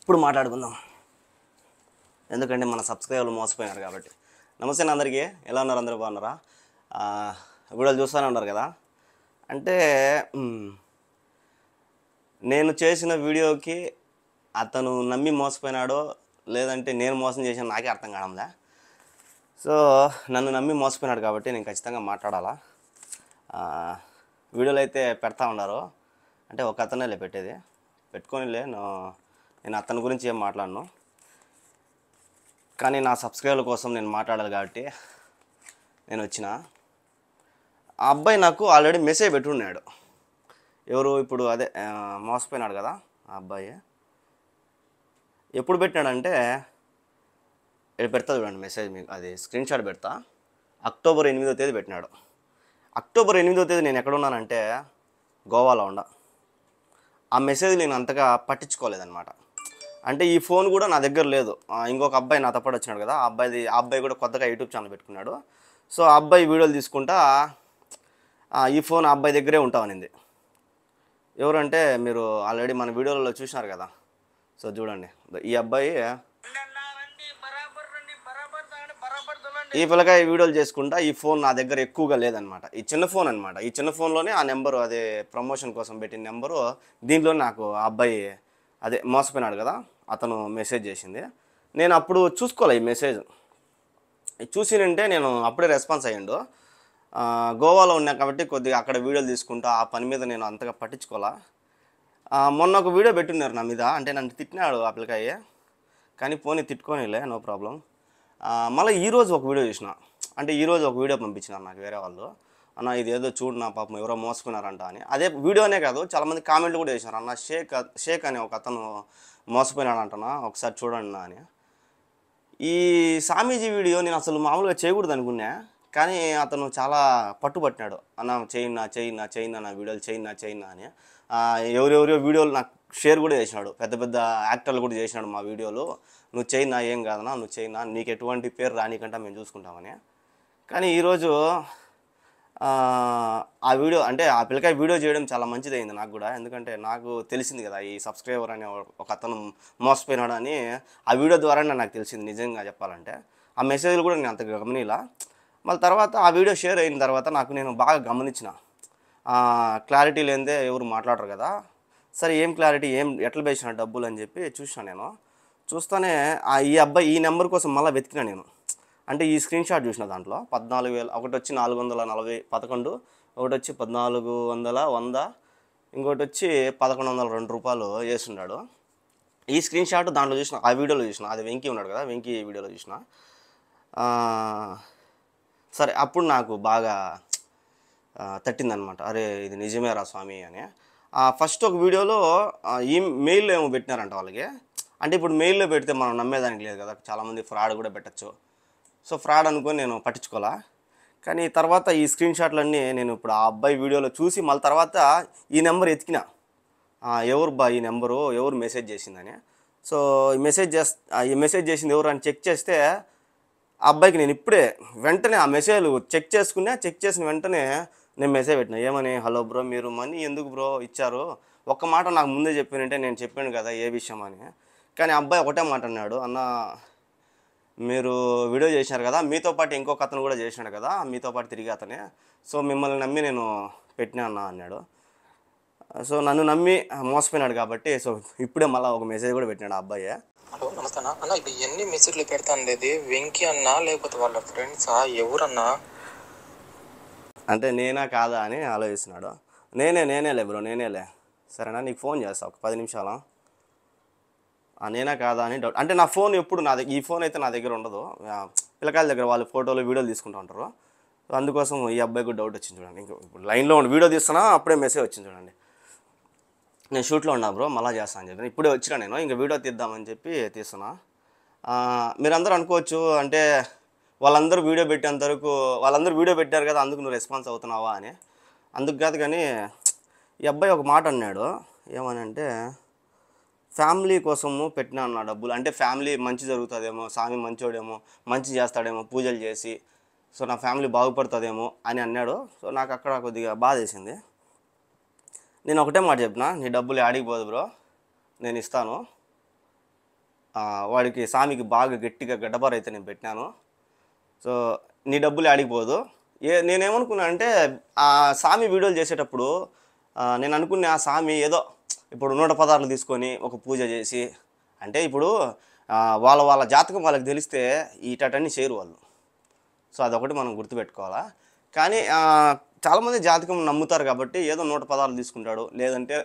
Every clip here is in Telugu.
ఇప్పుడు మాట్లాడుకుందాం ఎందుకంటే మన సబ్స్క్రైబర్లు మోసపోయినారు కాబట్టి నమస్తే అందరికీ ఎలా ఉన్నారు అందరూ బాగున్నారా వీడియోలు చూస్తూనే ఉన్నారు కదా అంటే నేను చేసిన వీడియోకి అతను నమ్మి మోసపోయినాడో లేదంటే నేను మోసం చేసిన నాకే అర్థం కావడంలే సో నన్ను నమ్మి మోసపోయినాడు కాబట్టి నేను ఖచ్చితంగా మాట్లాడాలా వీడియోలు అయితే పెడతా ఉన్నారు అంటే ఒక అతనే పెట్టేది పెట్టుకోనిలే నేను అతని గురించి ఏం మాట్లాడను కానీ నా సబ్స్క్రైబర్ల కోసం నేను మాట్లాడాలి కాబట్టి నేను వచ్చిన ఆ అబ్బాయి నాకు ఆల్రెడీ మెసేజ్ పెట్టున్నాడు ఎవరు ఇప్పుడు అదే మోసపోయినాడు కదా ఆ అబ్బాయి ఎప్పుడు పెట్టినాడంటే ఇక్కడ పెడతా చూడండి మెసేజ్ మీకు అది స్క్రీన్ షాట్ పెడతా అక్టోబర్ ఎనిమిదో తేదీ పెట్టినాడు అక్టోబర్ ఎనిమిదో తేదీ నేను ఉన్నానంటే గోవాలో ఉండా ఆ మెసేజ్ నేను అంతగా పట్టించుకోలేదనమాట అంటే ఈ ఫోన్ కూడా నా దగ్గర లేదు ఇంకొక అబ్బాయి నా తప్పటి వచ్చినాడు కదా అబ్బాయిది ఆ అబ్బాయి కూడా కొత్తగా యూట్యూబ్ ఛానల్ పెట్టుకున్నాడు సో ఆ అబ్బాయి వీడియోలు తీసుకుంటా ఈ ఫోన్ ఆ అబ్బాయి దగ్గరే ఉంటామనింది ఎవరంటే మీరు ఆల్రెడీ మన వీడియోలలో చూసినారు కదా సో చూడండి ఈ అబ్బాయి ఈ పిల్లకాయ వీడియోలు చేసుకుంటా ఈ ఫోన్ నా దగ్గర ఎక్కువగా లేదనమాట ఈ చిన్న ఫోన్ అనమాట ఈ చిన్న ఫోన్లోనే ఆ నెంబరు అదే ప్రమోషన్ కోసం పెట్టిన నెంబరు దీంట్లో నాకు ఆ అబ్బాయి అదే మోసపోయినాడు కదా అతను మెసేజ్ చేసింది నేను అప్పుడు చూసుకోవాలి ఈ మెసేజ్ చూసినంటే నేను అప్పుడే రెస్పాన్స్ అయ్యాడు గోవాలో ఉన్నా కాబట్టి కొద్దిగా అక్కడ వీడియోలు తీసుకుంటా ఆ పని మీద నేను అంతగా పట్టించుకోవాలా మొన్న ఒక వీడియో పెట్టున్నారు నా మీద అంటే నన్ను తిట్టినాడు ఆ కానీ పోనీ తిట్టుకోనిలే నో ప్రాబ్లం మళ్ళీ ఈరోజు ఒక వీడియో చూసిన అంటే ఈరోజు ఒక వీడియో పంపించినారు నాకు వేరే వాళ్ళు అన్న ఇది ఏదో చూడు నా పాపం ఎవరో మోసపోయినారంట అని అదే వీడియోనే కాదు చాలామంది కామెంట్లు కూడా చేశారు అన్న షేక్ షేక్ అనే ఒక అతను మోసపోయినాడంటనా ఒకసారి చూడండి నా అని ఈ స్వామీజీ వీడియో నేను అసలు మామూలుగా చేయకూడదు అనుకున్నా కానీ అతను చాలా పట్టుబట్టినాడు అన్న చేయినా చేయినా చేయినా నా వీడియోలు చేయినా చేయినా అని ఎవరెవరో వీడియోలు నాకు షేర్ కూడా చేసినాడు పెద్ద పెద్ద యాక్టర్లు కూడా చేసినాడు మా వీడియోలు నువ్వు చేయినా ఏం కాదనా నువ్వు చేయినా నీకు ఎటువంటి పేరు రానికంటే మేము చూసుకుంటామని కానీ ఈరోజు ఆ వీడియో అంటే ఆ పిల్లకాయ వీడియో చేయడం చాలా మంచిదైంది నాకు కూడా ఎందుకంటే నాకు తెలిసింది కదా ఈ సబ్స్క్రైబర్ అనే ఒక అతను మోసపోయినాడు అని ఆ వీడియో ద్వారానే నాకు తెలిసింది నిజంగా చెప్పాలంటే ఆ మెసేజ్లు కూడా నేను అంత గమనిలా మళ్ళీ తర్వాత ఆ వీడియో షేర్ అయిన తర్వాత నాకు నేను బాగా గమనించిన క్లారిటీ లేదే ఎవరు మాట్లాడరు కదా సరే ఏం క్లారిటీ ఏం ఎట్లా పేసిన డబ్బులు అని చెప్పి చూసాను నేను చూస్తానే ఈ అబ్బాయి ఈ నెంబర్ కోసం మళ్ళీ వెతికినా నేను అంటే ఈ స్క్రీన్ షాట్ చూసిన దాంట్లో పద్నాలుగు వేలు ఒకటి వచ్చి నాలుగు వందల నలభై పదకొండు ఒకటి వచ్చి పద్నాలుగు వందల వంద ఇంకోటి వచ్చి పదకొండు వందల రెండు రూపాయలు వేస్తున్నాడు ఈ స్క్రీన్ షాట్ దాంట్లో చూసిన ఆ వీడియోలో చూసిన అది వెంకీ ఉన్నాడు కదా వెంకీ వీడియోలో చూసిన సరే అప్పుడు నాకు బాగా తట్టిందనమాట అరే ఇది నిజమేరా స్వామి అని ఫస్ట్ ఒక వీడియోలో ఈ మెయిల్ ఏమో పెట్టినారంట వాళ్ళకి అంటే ఇప్పుడు మెయిల్లో పెడితే మనం నమ్మేదానికి లేదు కదా చాలామంది ఫ్రాడ్ కూడా పెట్టచ్చు సో ఫ్రాడ్ అనుకొని నేను పట్టించుకోవాలా కానీ తర్వాత ఈ స్క్రీన్ షాట్లన్నీ నేను ఇప్పుడు ఆ అబ్బాయి వీడియోలో చూసి మళ్ళీ తర్వాత ఈ నెంబర్ ఎతికిన ఎవరు బా ఈ నెంబరు ఎవరు మెసేజ్ చేసిందని సో ఈ మెసేజ్ చేస్ ఈ మెసేజ్ చేసింది ఎవరు అని చెక్ చేస్తే ఆ అబ్బాయికి నేను ఇప్పుడే వెంటనే ఆ మెసేజ్ చెక్ చేసుకున్నా చెక్ చేసిన వెంటనే నేను మెసేజ్ పెట్టిన ఏమని హలో బ్రో మీరు మనీ ఎందుకు బ్రో ఇచ్చారు ఒక్క మాట నాకు ముందే చెప్పినంటే నేను చెప్పాను కదా ఏ విషయం అని కానీ అబ్బాయి ఒకటే మాట అన్నాడు అన్న మీరు వీడియో చేశారు కదా మీతో పాటు ఇంకొక అతను కూడా చేసినాడు కదా మీతో పాటు తిరిగి అతనే సో మిమ్మల్ని నమ్మి నేను పెట్టినా అన్న అన్నాడు సో నన్ను నమ్మి మోసపోయినాడు కాబట్టి సో ఇప్పుడే మళ్ళీ ఒక మెసేజ్ కూడా పెట్టినాడు ఆ అబ్బాయి హలో నమస్తే అన్న అన్న ఇప్పుడు ఎన్ని మెసేజ్లు పెడతాను ఇది వెంకీ అన్నా లేకపోతే వాళ్ళ ఫ్రెండ్సా ఎవరన్నా అంటే నేనా కాదా అని ఆలోచిస్తున్నాడు నేనే నేనేలే బ్రో నేనేలే సరేనా నీకు ఫోన్ చేస్తా ఒక పది నిమిషాలు నేనా కాదా అని డౌట్ అంటే నా ఫోన్ ఎప్పుడు నా దగ్గర ఈ ఫోన్ అయితే నా దగ్గర ఉండదు పిల్లకాయల దగ్గర వాళ్ళు ఫోటోలు వీడియోలు తీసుకుంటూ ఉంటారు అందుకోసం ఈ అబ్బాయికి డౌట్ వచ్చింది చూడండి ఇంక ఇప్పుడు లైన్లో ఉండి వీడియో తీస్తున్నా అప్పుడే మెసేజ్ వచ్చింది చూడండి నేను షూట్లో ఉన్నా బ్రో మళ్ళా చేస్తాను అని చెప్పి ఇప్పుడే వచ్చినా నేను ఇంకా వీడియో తీద్దామని చెప్పి తీస్తున్నా మీరందరూ అనుకోవచ్చు అంటే వాళ్ళందరూ వీడియో పెట్టేంత వరకు వాళ్ళందరూ వీడియో పెట్టారు కదా అందుకు నువ్వు రెస్పాన్స్ అవుతున్నావా అని అందుకు కాదు కానీ ఈ అబ్బాయి ఒక మాట అన్నాడు ఏమని అంటే ఫ్యామిలీ కోసము పెట్టినాను నా డబ్బులు అంటే ఫ్యామిలీ మంచి జరుగుతుందేమో స్వామి మంచోడేమో మంచి చేస్తాడేమో పూజలు చేసి సో నా ఫ్యామిలీ బాగుపడుతుందేమో అని అన్నాడు సో నాకు అక్కడ కొద్దిగా బాధ వేసింది నేను ఒకటే మాట చెప్పిన నీ డబ్బులు పోదు బ్రో నేను ఇస్తాను వాడికి స్వామికి బాగా గట్టిగా గడ్డపర అయితే నేను పెట్టినాను సో నీ డబ్బులు పోదు ఏ నేనేమనుకున్నా అంటే ఆ స్వామి వీడియోలు చేసేటప్పుడు నేను అనుకున్నా ఆ స్వామి ఏదో ఇప్పుడు నూట పదార్లు తీసుకొని ఒక పూజ చేసి అంటే ఇప్పుడు వాళ్ళ వాళ్ళ జాతకం వాళ్ళకి తెలిస్తే ఈటన్నీ చేయరు వాళ్ళు సో అదొకటి మనం గుర్తుపెట్టుకోవాలా కానీ చాలామంది జాతకం నమ్ముతారు కాబట్టి ఏదో నూట పదాలు తీసుకుంటాడు లేదంటే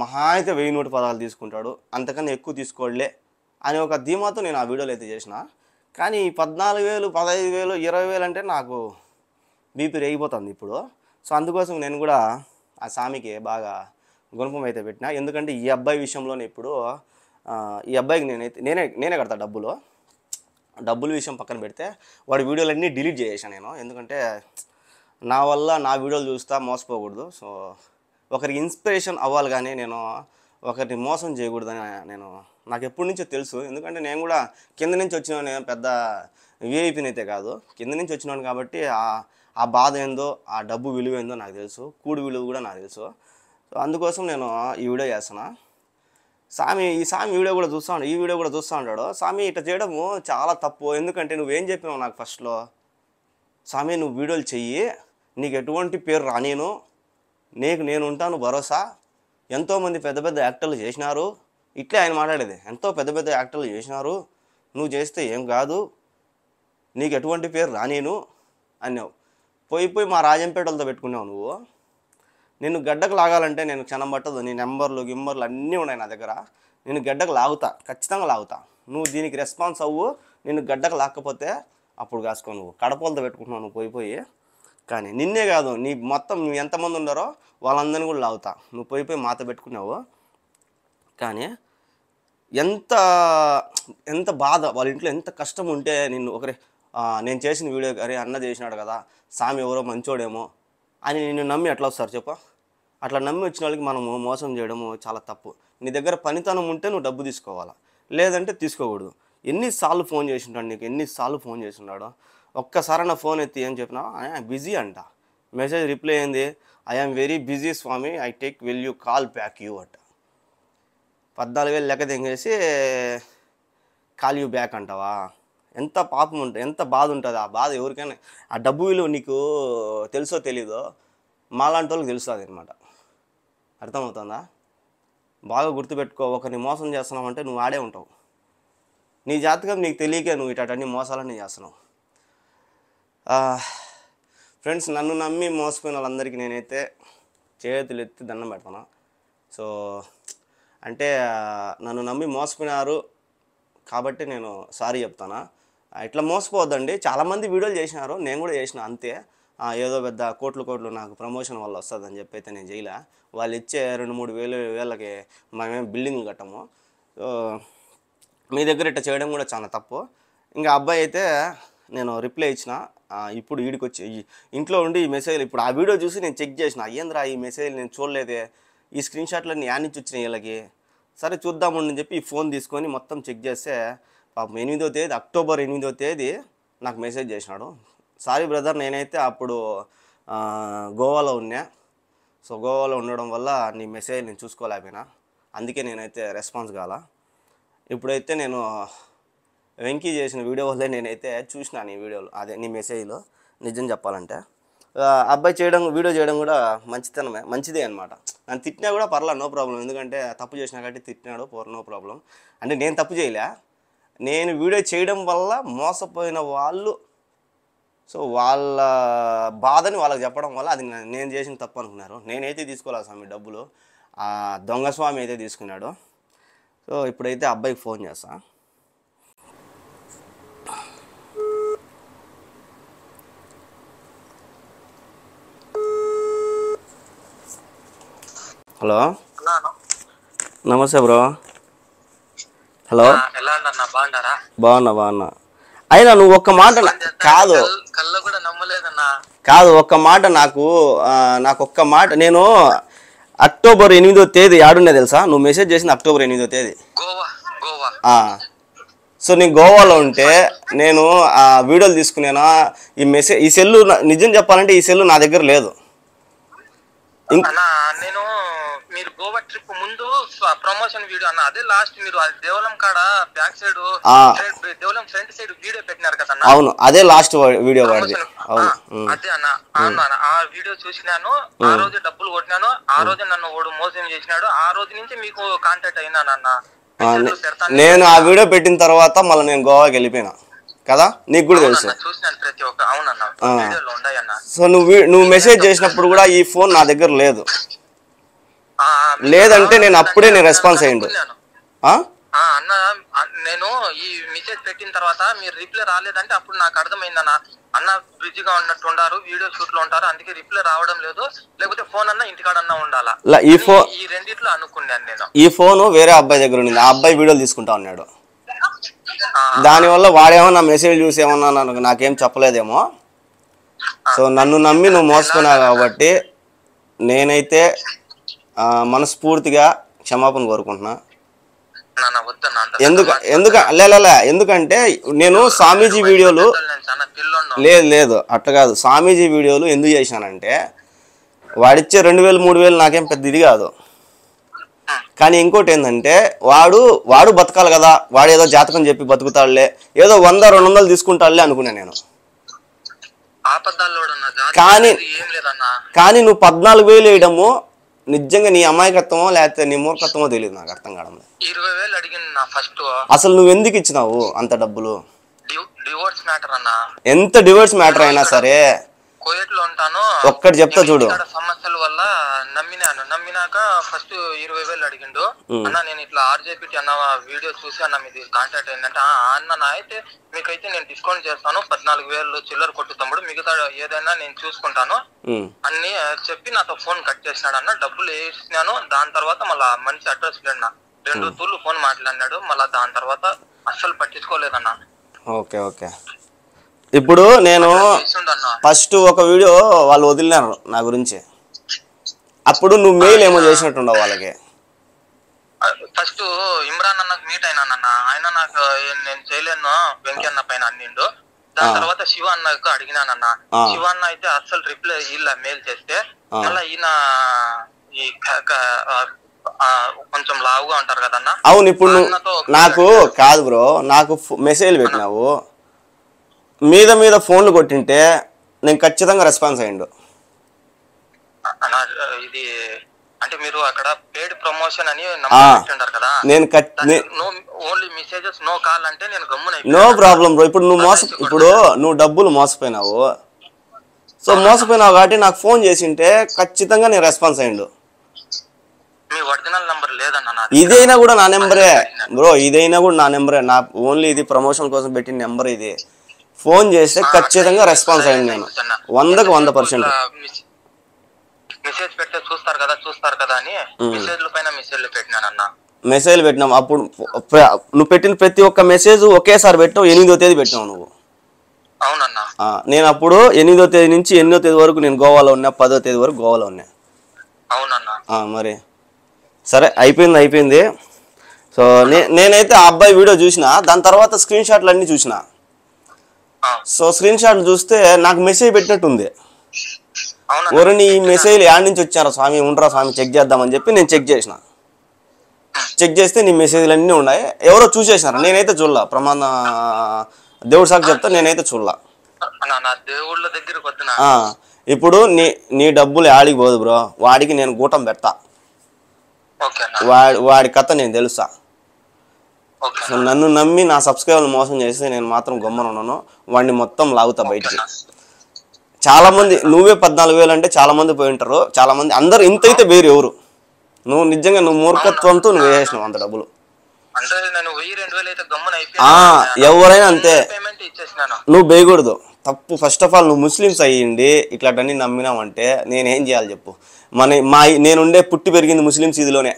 మహా అయితే వెయ్యి నూట పదాలు తీసుకుంటాడు అంతకన్నా ఎక్కువ తీసుకోవడలే అనే ఒక ధీమాతో నేను ఆ వీడియోలు అయితే చేసిన కానీ ఈ పద్నాలుగు వేలు పదహైదు వేలు ఇరవై వేలు అంటే నాకు బీపీ రేగిపోతుంది ఇప్పుడు సో అందుకోసం నేను కూడా ఆ స్వామికి బాగా గుణపం అయితే పెట్టినా ఎందుకంటే ఈ అబ్బాయి విషయంలోనే ఇప్పుడు ఈ అబ్బాయికి నేనైతే నేనే నేనే కడతా డబ్బులు డబ్బులు విషయం పక్కన పెడితే వాడి వీడియోలన్నీ డిలీట్ చేసేసాను నేను ఎందుకంటే నా వల్ల నా వీడియోలు చూస్తా మోసపోకూడదు సో ఒకరికి ఇన్స్పిరేషన్ అవ్వాలి కానీ నేను ఒకరిని మోసం చేయకూడదని నేను నాకు ఎప్పటి నుంచో తెలుసు ఎందుకంటే నేను కూడా కింద నుంచి వచ్చిన నేను పెద్ద విఐపిని అయితే కాదు కింద నుంచి వచ్చినాను కాబట్టి ఆ బాధ ఏందో ఆ డబ్బు విలువ ఏందో నాకు తెలుసు కూడి విలువ కూడా నాకు తెలుసు సో అందుకోసం నేను ఈ వీడియో చేస్తాను స్వామి ఈ స్వామి వీడియో కూడా చూస్తూ ఈ వీడియో కూడా చూస్తూ ఉంటాడు స్వామి ఇట్లా చేయడము చాలా తప్పు ఎందుకంటే నువ్వేం చెప్పినావు నాకు ఫస్ట్లో స్వామి నువ్వు వీడియోలు చెయ్యి నీకు ఎటువంటి పేరు రానేను నీకు నేను ఉంటాను భరోసా ఎంతోమంది పెద్ద పెద్ద యాక్టర్లు చేసినారు ఇట్లే ఆయన మాట్లాడేది ఎంతో పెద్ద పెద్ద యాక్టర్లు చేసినారు నువ్వు చేస్తే ఏం కాదు నీకు ఎటువంటి పేరు రానేను అన్నావు పోయి పోయి మా రాజంపేటలతో పెట్టుకున్నావు నువ్వు నేను గడ్డకు లాగాలంటే నేను క్షణం పట్టదు నీ నెంబర్లు గిమ్మర్లు అన్నీ ఉన్నాయి నా దగ్గర నేను గడ్డకు లాగుతా ఖచ్చితంగా లాగుతా నువ్వు దీనికి రెస్పాన్స్ అవ్వు నేను గడ్డకు లాక్కపోతే అప్పుడు కాసుకో నువ్వు కడపలతో పెట్టుకుంటున్నావు నువ్వు పోయిపోయి కానీ నిన్నే కాదు నీ మొత్తం నువ్వు ఎంతమంది ఉన్నారో వాళ్ళందరినీ కూడా లాగుతా నువ్వు పోయిపోయి మాత పెట్టుకున్నావు కానీ ఎంత ఎంత బాధ వాళ్ళ ఇంట్లో ఎంత కష్టం ఉంటే నిన్ను ఒకరే నేను చేసిన వీడియో అరే అన్న చేసినాడు కదా సామి ఎవరో మంచోడేమో అని నేను నమ్మి ఎట్లా వస్తారు చెప్ప అట్లా నమ్మి వచ్చిన వాళ్ళకి మనము మోసం చేయడము చాలా తప్పు నీ దగ్గర పనితనం ఉంటే నువ్వు డబ్బు తీసుకోవాలా లేదంటే తీసుకోకూడదు ఎన్నిసార్లు ఫోన్ చేసింటాడు నీకు ఎన్నిసార్లు ఫోన్ చేసింటాడో ఒక్కసారి నా ఫోన్ ఎత్తి ఏం చెప్పినా ఐఆమ్ బిజీ అంట మెసేజ్ రిప్లై అయింది ఆమ్ వెరీ బిజీ స్వామి I take will you call back you అట పద్నాలుగు వేలు లెక్క తెంగేసి కాల్ యూ బ్యాక్ అంటావా ఎంత పాపం ఉంటుంది ఎంత బాధ ఉంటుంది ఆ బాధ ఎవరికైనా ఆ డబ్బు విలువ నీకు తెలుసో తెలీదో మాలాంటి వాళ్ళకి తెలుస్తుంది అనమాట అర్థమవుతుందా బాగా గుర్తుపెట్టుకో ఒకరిని మోసం చేస్తున్నావు అంటే నువ్వు ఆడే ఉంటావు నీ జాతకం నీకు తెలియకే నువ్వు ఇటాటన్ని మోసాలని చేస్తున్నావు ఫ్రెండ్స్ నన్ను నమ్మి మోసపోయిన వాళ్ళందరికీ నేనైతే చేతులు ఎత్తి దండం పెడతాను సో అంటే నన్ను నమ్మి మోసపోయినారు కాబట్టి నేను సారీ చెప్తానా ఇట్లా మోసపోవద్దండి చాలామంది వీడియోలు చేసినారు నేను కూడా చేసిన అంతే ఏదో పెద్ద కోట్లు కోట్లు నాకు ప్రమోషన్ వల్ల వస్తుందని చెప్పి అయితే నేను చేయలే వాళ్ళు ఇచ్చే రెండు మూడు వేలు వేలకి మేమేం బిల్డింగ్ కట్టము మీ దగ్గర ఇట్లా చేయడం కూడా చాలా తప్పు ఇంకా అబ్బాయి అయితే నేను రిప్లై ఇచ్చిన ఇప్పుడు వచ్చి ఇంట్లో ఉండి ఈ మెసేజ్లు ఇప్పుడు ఆ వీడియో చూసి నేను చెక్ చేసిన అయ్యేంద్రా ఈ మెసేజ్ నేను చూడలేదే ఈ స్క్రీన్ షాట్లన్నీ యానిచ్చి వచ్చినాయి వీళ్ళకి సరే చూద్దామని చెప్పి ఈ ఫోన్ తీసుకొని మొత్తం చెక్ చేస్తే పాపం ఎనిమిదో తేదీ అక్టోబర్ ఎనిమిదో తేదీ నాకు మెసేజ్ చేసినాడు సారీ బ్రదర్ నేనైతే అప్పుడు గోవాలో ఉన్నా సో గోవాలో ఉండడం వల్ల నీ మెసేజ్ నేను చూసుకోలేకపోయినా అందుకే నేనైతే రెస్పాన్స్ కాల ఇప్పుడైతే నేను వెంకీ చేసిన వీడియో వల్లే నేనైతే చూసిన నీ వీడియోలు అదే నీ మెసేజ్లో నిజం చెప్పాలంటే అబ్బాయి చేయడం వీడియో చేయడం కూడా మంచితనమే మంచిదే అనమాట నన్ను తిట్టినా కూడా పర్లేదు నో ప్రాబ్లం ఎందుకంటే తప్పు చేసినా కాబట్టి తిట్టినాడు పోర్ నో ప్రాబ్లం అంటే నేను తప్పు చేయలే నేను వీడియో చేయడం వల్ల మోసపోయిన వాళ్ళు సో వాళ్ళ బాధని వాళ్ళకి చెప్పడం వల్ల అది నేను చేసిన తప్పు అనుకున్నారు నేనైతే తీసుకోవాలి స్వామి డబ్బులు ఆ దొంగ స్వామి అయితే తీసుకున్నాడు సో ఇప్పుడైతే అబ్బాయికి ఫోన్ చేస్తా హలో నమస్తే బ్రో హలో బాగున్నా బాగున్నా అయినా నువ్వు ఒక్క మాట కాదు కాదు ఒక్క మాట నాకు నాకు ఒక్క మాట నేను అక్టోబర్ ఎనిమిదో తేదీ ఆడున్నా తెలుసా నువ్వు మెసేజ్ చేసిన అక్టోబర్ ఎనిమిదో తేదీ సో నేను గోవాలో ఉంటే నేను ఆ వీడియోలు తీసుకునేనా ఈ మెసేజ్ ఈ సెల్లు నిజం చెప్పాలంటే ఈ సెల్లు నా దగ్గర లేదు నేను ట్రిప్ ముందు ప్రమోషన్ వీడియో అన్న అదే లాస్ట్ మీరు దేవలం కాడ బ్యాక్ సైడ్ దేవలం ఫ్రంట్ సైడ్ వీడియో పెట్టినారు కదా అవును అదే లాస్ట్ వీడియో అవును అదే అన్న అవును అన్న ఆ వీడియో చూసినాను ఆ రోజు డబ్బులు కొట్టినాను ఆ రోజు నన్ను ఓడు మోసం చేసినాడు ఆ రోజు నుంచి మీకు కాంటాక్ట్ అయినాను అన్న నేను ఆ వీడియో పెట్టిన తర్వాత మళ్ళీ నేను గోవాకి వెళ్ళిపోయినా కదా నీకు కూడా తెలుసు సో నువ్వు నువ్వు మెసేజ్ చేసినప్పుడు కూడా ఈ ఫోన్ నా దగ్గర లేదు లేదంటే నేను అప్పుడే నేను రెస్పాన్స్ అయ్యిండు అన్న నేను ఈ మెసేజ్ పెట్టిన తర్వాత మీరు రిప్లై రాలేదంటే అప్పుడు నాకు అర్థమైంది అన్న అన్న బిజీగా ఉన్నట్టు ఉండారు వీడియో షూట్ లో ఉంటారు అందుకే రిప్లై రావడం లేదు లేకపోతే ఫోన్ అన్న ఇంటికాడ అన్న ఉండాలా ఈ ఫోన్ ఈ రెండిట్లో అనుకున్నాను నేను ఈ ఫోన్ వేరే అబ్బాయి దగ్గర ఉంది ఆ అబ్బాయి వీడియోలు తీసుకుంటా ఉన్నాడు దానివల్ల వాడేమన్నా మెసేజ్ చూసి ఏమన్నా నాకు నాకేం చెప్పలేదేమో సో నన్ను నమ్మి నువ్వు మోసుకున్నావు కాబట్టి నేనైతే మనస్ఫూర్తిగా క్షమాపణ కోరుకుంటున్నా ఎందుకు ఎందుక లేలే ఎందుకంటే నేను స్వామీజీ వీడియోలు లేదు లేదు అట్ట కాదు స్వామీజీ వీడియోలు ఎందుకు చేశానంటే వాడిచ్చే రెండు వేలు మూడు వేలు నాకేం పెద్ద ఇది కాదు కానీ ఇంకోటి ఏంటంటే వాడు వాడు బతకాలి కదా వాడు ఏదో జాతకం చెప్పి బతుకుతాడులే ఏదో వంద రెండు వందలు తీసుకుంటాడులే అనుకున్నాను నేను కానీ కానీ నువ్వు పద్నాలుగు వేలు వేయడము నిజంగా నీ అమాయకత్వమో లేకపోతే నీ మూర్ఖత్వమో తెలియదు నాకు అర్థం కావడం ఇరవై వేలు నా ఫస్ట్ అసలు నువ్వు ఎందుకు ఇచ్చినావు అంత డబ్బులు డివోర్స్ మ్యాటర్ ఎంత డివోర్స్ మ్యాటర్ అయినా సరే ఉంటాను ఒక్కటి చెప్తా చూడు సమస్యల వల్ల నమ్మినాను నమ్మినాక ఫస్ట్ ఇరవై వేలు అడిగిండు అన్న నేను ఇట్లా ఆర్జేపీటీ అన్న వీడియో చూసి అన్న మీది కాంటాక్ట్ అయిందంటే అన్న నా అయితే మీకైతే నేను డిస్కౌంట్ చేస్తాను పద్నాలుగు వేలు చిల్లర కొట్టు తమ్ముడు మిగతా ఏదైనా నేను చూసుకుంటాను అన్ని చెప్పి నాతో ఫోన్ కట్ చేసినాడు అన్న డబ్బులు వేసినాను దాని తర్వాత మళ్ళీ మంచి అడ్రస్ లేదన్న రెండు తూర్లు ఫోన్ మాట్లాడినాడు మళ్ళీ దాని తర్వాత అస్సలు పట్టించుకోలేదన్న ఓకే ఓకే ఇప్పుడు నేను ఫస్ట్ ఒక వీడియో వాళ్ళు వదిలినారు నా గురించి అప్పుడు నువ్వు మెయిల్ ఏమో చేసినట్టుండవు వాళ్ళకి ఫస్ట్ ఇమ్రాన్ అన్నకు మీట్ అన్న ఆయన నాకు నేను చేయలేను వెంకీ అన్న పైన అన్నిండు దాని తర్వాత శివ అన్నకు అడిగినానన్న శివ అన్న అయితే అస్సలు రిప్లై ఇలా మెయిల్ చేస్తే మళ్ళీ ఈయన ఈ కొంచెం లావుగా ఉంటారు కదన్న అవును ఇప్పుడు నాకు కాదు బ్రో నాకు మెసేజ్ పెట్టినావు మీద మీద ఫోన్లు కొట్టింటే నేను ఖచ్చితంగా రెస్పాన్స్ అయ్యిండు ఇది అంటే మీరు అక్కడ పేడ్ ప్రమోషన్ అని నేను ఓన్లీ మెసేజెస్ నో కాల్ అంటే నేను నో ప్రాబ్లం బ్రో ఇప్పుడు నువ్వు మోస ఇప్పుడు నువ్వు డబ్బులు మోసపోయినావు సో మోసపోయినావు కాబట్టి నాకు ఫోన్ చేసింటే ఖచ్చితంగా నేను రెస్పాన్స్ అయ్యిండు ఇదైనా కూడా నా నెంబరే బ్రో ఇదైనా కూడా నా నెంబరే నా ఓన్లీ ఇది ప్రమోషన్ కోసం పెట్టిన నెంబర్ ఇది ఫోన్ చేస్తే ఖచ్చితంగా రెస్పాన్స్ అయ్యింది నేను వందకు వంద పర్సెంట్ మెసేజ్ పెడితే చూస్తారు కదా చూస్తారు కదా అని మెసేజ్ల పైన మెసేజ్లు పెట్టినాను అన్న మెసేజ్ పెట్టినాం అప్పుడు నువ్వు పెట్టిన ప్రతి ఒక్క మెసేజ్ ఒకేసారి పెట్టావు ఎనిమిదో తేదీ పెట్టినావు నువ్వు అవునన్నా నేను అప్పుడు ఎనిమిదో తేదీ నుంచి ఎనిమిదో తేదీ వరకు నేను గోవాలో ఉన్నా పదో తేదీ వరకు గోవాలో ఉన్నా అవునన్నా మరి సరే అయిపోయింది అయిపోయింది సో నేనైతే ఆ అబ్బాయి వీడియో చూసిన దాని తర్వాత స్క్రీన్ షాట్లు అన్ని చూసిన సో స్క్రీన్ షాట్లు చూస్తే నాకు మెసేజ్ పెట్టినట్టుంది ఎవరిని ఈ మెసేజ్ యాడ్ నుంచి వచ్చారా స్వామి ఉండరా స్వామి చెక్ చేద్దామని చెప్పి నేను చెక్ చేసిన చెక్ చేస్తే నీ మెసేజ్లు అన్నీ ఉన్నాయి ఎవరో చూసేసినారు నేనైతే చూడలా ప్రమాద దేవుడు సాకు చెప్తా నేనైతే చూడలా ఇప్పుడు నీ నీ డబ్బులు యాడికి పోదు బ్రో వాడికి నేను గూటం పెడతా వాడి వాడి కథ నేను తెలుసా నన్ను నమ్మి నా సబ్స్క్రైబర్లు మోసం చేస్తే నేను మాత్రం గమ్మనున్నాను వాడిని మొత్తం లాగుతా బయటికి చాలామంది నువ్వే పద్నాలుగు వేలు అంటే చాలామంది పోయి ఉంటారు చాలామంది అందరు ఇంత అయితే వేరు ఎవరు నువ్వు నిజంగా నువ్వు మూర్ఖత్వంతో నువ్వు వేసేసినావు అంత డబ్బులు ఎవరైనా అంతే నువ్వు వేయకూడదు తప్పు ఫస్ట్ ఆఫ్ ఆల్ నువ్వు ముస్లిమ్స్ అయ్యింది ఇట్లాంటివన్నీ నమ్మినావంటే నేనేం చేయాలి చెప్పు మన మా నేనుండే పుట్టి పెరిగింది ముస్లిమ్స్ ఇదిలోనే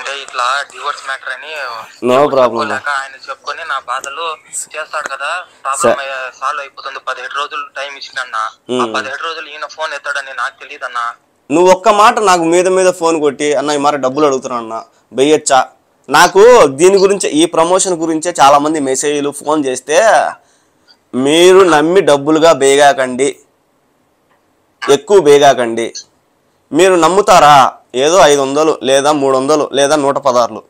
అంటే ఇట్లా డివోర్స్ మ్యాటర్ అని నో ప్రాబ్లం ఆయన చెప్పుకొని నా బాధలు చేస్తాడు కదా ప్రాబ్లం సాల్వ్ అయిపోతుంది పదిహేడు రోజులు టైం ఇచ్చిన ఆ hmm. పదిహేడు రోజులు ఈయన ఫోన్ ఎత్తాడని నాకు తెలియదు అన్నా నువ్వు ఒక్క మాట నాకు మీద మీద ఫోన్ కొట్టి అన్న ఈ మరి డబ్బులు అడుగుతున్నా అన్న వెయ్యొచ్చా నాకు దీని గురించి ఈ ప్రమోషన్ గురించే చాలామంది మెసేజ్లు ఫోన్ చేస్తే మీరు నమ్మి డబ్బులుగా బేగాకండి ఎక్కువ బేగాకండి మీరు నమ్ముతారా ఏదో ఐదు వందలు లేదా మూడు వందలు లేదా నూట పదార్లు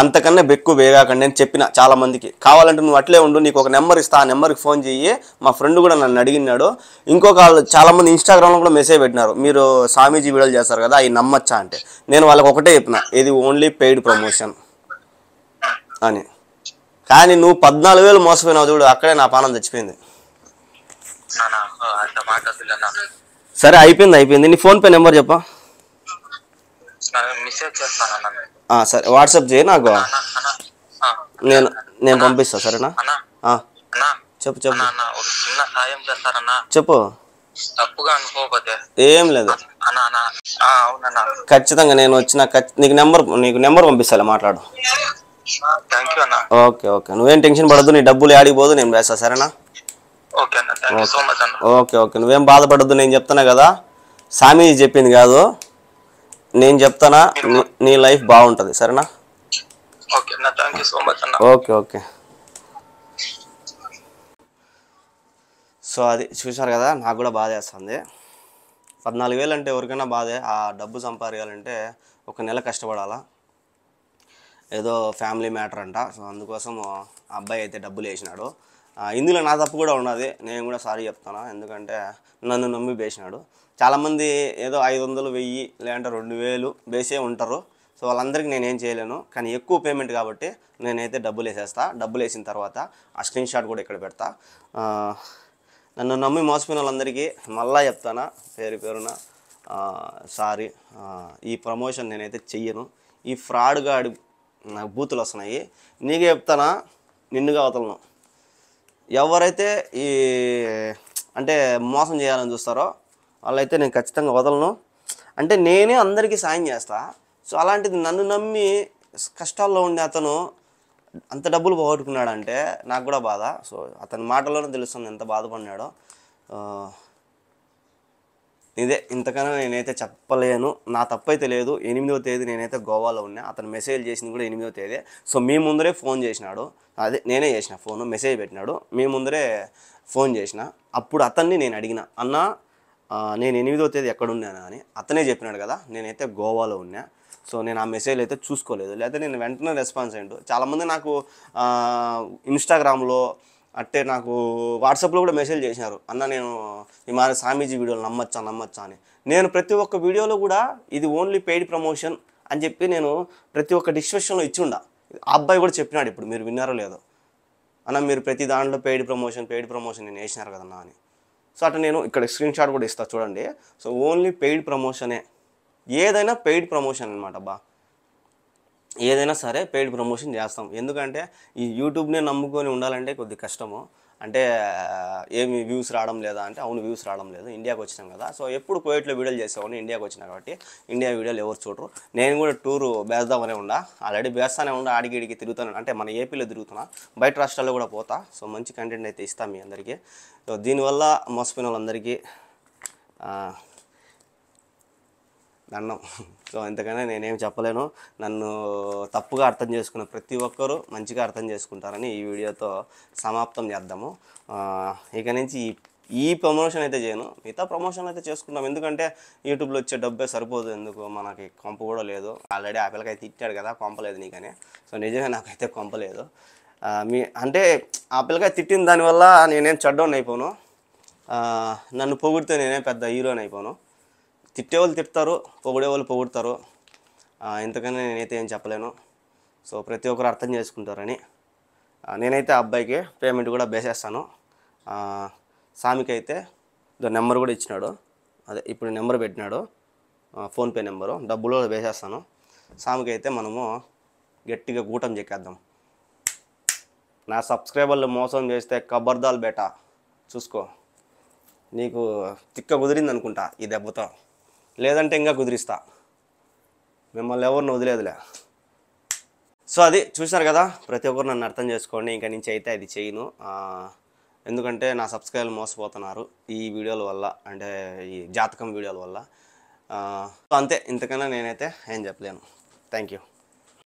అంతకన్నా బెక్కు వేగాకండి నేను చెప్పిన చాలా మందికి కావాలంటే నువ్వు అట్లే ఉండు నీకు ఒక నెంబర్ ఇస్తా ఆ నెంబర్కి ఫోన్ చెయ్యి మా ఫ్రెండ్ కూడా నన్ను అడిగినాడు ఇంకొక వాళ్ళు చాలామంది ఇన్స్టాగ్రామ్లో కూడా మెసేజ్ పెట్టినారు మీరు స్వామీజీ వీడియోలు చేస్తారు కదా అవి నమ్మచ్చా అంటే నేను వాళ్ళకి ఒకటే చెప్పిన ఇది ఓన్లీ పెయిడ్ ప్రమోషన్ అని కానీ నువ్వు పద్నాలుగు వేలు మోసపోయినావు చూడు అక్కడే నా పానం చచ్చిపోయింది సరే అయిపోయింది అయిపోయింది నీ ఫోన్పే నెంబర్ చెప్పా సరే వాట్సాప్ చేయి నాకు నేను నేను పంపిస్తా సరేనా చెప్పు చెప్పు అన్నా చిన్న సాయం చెప్పు తప్పుగా అనుకోకపోతే ఏం లేదు అన్నా అన్నా ఖచ్చితంగా నేను వచ్చిన నీకు నెంబర్ నీకు నెంబర్ పంపిస్తాలే మాట్లాడు థ్యాంక్ యూ అన్నా ఓకే ఓకే నువ్వేం టెన్షన్ పడద్దు నీ డబ్బులు యాడికి పోదు నేను వేస్తా సరేనా ఓకే ఓకే ఓకే నువ్వేం బాధపడద్దు నేను చెప్తున్నా కదా సామీజీ చెప్పింది కాదు నేను చెప్తానా నీ లైఫ్ బాగుంటుంది సరేనా ఓకే ఓకే సో అది చూశారు కదా నాకు కూడా బాధ వేస్తుంది పద్నాలుగు వేలు అంటే ఎవరికైనా బాధే ఆ డబ్బు సంపాదించాలంటే ఒక నెల కష్టపడాలా ఏదో ఫ్యామిలీ మ్యాటర్ అంట సో అందుకోసం అబ్బాయి అయితే డబ్బులు వేసినాడు ఇందులో నా తప్పు కూడా ఉన్నది నేను కూడా సారీ చెప్తాను ఎందుకంటే నన్ను నమ్మి వేసినాడు చాలామంది ఏదో ఐదు వందలు వెయ్యి లేదంటే రెండు వేలు వేసే ఉంటారు సో వాళ్ళందరికీ నేనేం చేయలేను కానీ ఎక్కువ పేమెంట్ కాబట్టి నేనైతే డబ్బులు వేసేస్తా డబ్బులు వేసిన తర్వాత ఆ స్క్రీన్ షాట్ కూడా ఇక్కడ పెడతా నన్ను నమ్మి మోసపోయిన వాళ్ళందరికీ మళ్ళా చెప్తానా పేరు పేరున సారీ ఈ ప్రమోషన్ నేనైతే చెయ్యను ఈ ఫ్రాడ్ గాడి నాకు బూతులు వస్తున్నాయి నీకే చెప్తానా నిన్నుగా అవతలను ఎవరైతే ఈ అంటే మోసం చేయాలని చూస్తారో వాళ్ళైతే నేను ఖచ్చితంగా వదలను అంటే నేనే అందరికీ సాయం చేస్తా సో అలాంటిది నన్ను నమ్మి కష్టాల్లో ఉండే అతను అంత డబ్బులు పోగొట్టుకున్నాడంటే నాకు కూడా బాధ సో అతని మాటలోనే తెలుస్తుంది ఎంత బాధపడినాడో ఇదే ఇంతకన్నా నేనైతే చెప్పలేను నా తప్పైతే లేదు ఎనిమిదవ తేదీ నేనైతే గోవాలో ఉన్నా అతను మెసేజ్ చేసింది కూడా ఎనిమిదవ తేదీ సో మీ ముందరే ఫోన్ చేసినాడు అదే నేనే చేసిన ఫోను మెసేజ్ పెట్టినాడు మీ ముందరే ఫోన్ చేసిన అప్పుడు అతన్ని నేను అడిగిన అన్నా నేను ఎనిమిదో తేదీ ఎక్కడున్నాను అని అతనే చెప్పినాడు కదా నేనైతే గోవాలో ఉన్నా సో నేను ఆ మెసేజ్ అయితే చూసుకోలేదు లేకపోతే నేను వెంటనే రెస్పాన్స్ అయ్యాడు చాలామంది నాకు ఇన్స్టాగ్రామ్లో అంటే నాకు వాట్సాప్లో కూడా మెసేజ్ చేసినారు అన్న నేను ఈ మారి స్వామీజీ వీడియోలు నమ్మచ్చా నమ్మచ్చా అని నేను ప్రతి ఒక్క వీడియోలో కూడా ఇది ఓన్లీ పెయిడ్ ప్రమోషన్ అని చెప్పి నేను ప్రతి ఒక్క డిస్క్రిప్షన్లో ఇచ్చిండా ఆ అబ్బాయి కూడా చెప్పినాడు ఇప్పుడు మీరు విన్నారో లేదో అన్న మీరు ప్రతి దాంట్లో పెయిడ్ ప్రమోషన్ పెయిడ్ ప్రమోషన్ నేను వేసినారు కదన్నా అని సో అటు నేను ఇక్కడ స్క్రీన్ షాట్ కూడా ఇస్తాను చూడండి సో ఓన్లీ పెయిడ్ ప్రమోషనే ఏదైనా పెయిడ్ ప్రమోషన్ అనమాట బా ఏదైనా సరే పెయిడ్ ప్రమోషన్ చేస్తాం ఎందుకంటే ఈ యూట్యూబ్నే నమ్ముకొని ఉండాలంటే కొద్ది కష్టము అంటే ఏమి వ్యూస్ రావడం లేదా అంటే అవును వ్యూస్ రావడం లేదు ఇండియాకి వచ్చినాం కదా సో ఎప్పుడు కువైట్లో వీడియోలు చేసేవాడిని ఇండియాకి వచ్చినా కాబట్టి ఇండియా వీడియోలు ఎవరు చూడరు నేను కూడా టూరు బేస్తామనే ఉండా ఆల్రెడీ బేస్తానే ఉండా ఆడికి ఇడికి తిరుగుతాను అంటే మన ఏపీలో తిరుగుతున్నా బయట రాష్ట్రాల్లో కూడా పోతా సో మంచి కంటెంట్ అయితే ఇస్తాం మీ అందరికీ సో దీనివల్ల మోసపోయిన వాళ్ళందరికీ దండం సో అంతకనే నేనేం చెప్పలేను నన్ను తప్పుగా అర్థం చేసుకున్న ప్రతి ఒక్కరూ మంచిగా అర్థం చేసుకుంటారని ఈ వీడియోతో సమాప్తం చేద్దాము ఇక నుంచి ఈ ఈ ప్రమోషన్ అయితే చేయను మిగతా ప్రమోషన్ అయితే చేసుకుంటాం ఎందుకంటే యూట్యూబ్లో వచ్చే డబ్బే సరిపోదు ఎందుకు మనకి కొంప కూడా లేదు ఆల్రెడీ అయితే తిట్టాడు కదా లేదు నీకనే సో నిజంగా నాకైతే కొంపలేదు మీ అంటే ఆపిల్కాయ తిట్టిన దానివల్ల నేనేం చెడ్డోని అయిపోను నన్ను పొగిడితే నేనేం పెద్ద హీరోని అయిపోను తిట్టేవాళ్ళు తిడతారు పొగిడేవాళ్ళు పొగుడతారు ఇంతకన్నా నేనైతే ఏం చెప్పలేను సో ప్రతి ఒక్కరు అర్థం చేసుకుంటారని నేనైతే అబ్బాయికి పేమెంట్ కూడా వేసేస్తాను సామికి అయితే నెంబర్ కూడా ఇచ్చినాడు అదే ఇప్పుడు నెంబర్ పెట్టినాడు ఫోన్పే నెంబరు డబ్బులు వేసేస్తాను సామికి అయితే మనము గట్టిగా గూటం చెక్కేద్దాం నా సబ్స్క్రైబర్లు మోసం చేస్తే కబర్దాల్ బేటా చూసుకో నీకు తిక్క కుదిరింది అనుకుంటా ఈ దెబ్బతో లేదంటే ఇంకా కుదిరిస్తా మిమ్మల్ని ఎవరిని వదిలేదులే సో అది చూశారు కదా ప్రతి ఒక్కరు నన్ను అర్థం చేసుకోండి ఇంకా నుంచి అయితే అది చేయను ఎందుకంటే నా సబ్స్క్రైబర్లు మోసపోతున్నారు ఈ వీడియోల వల్ల అంటే ఈ జాతకం వీడియోల వల్ల అంతే ఇంతకన్నా నేనైతే ఏం చెప్పలేను థ్యాంక్ యూ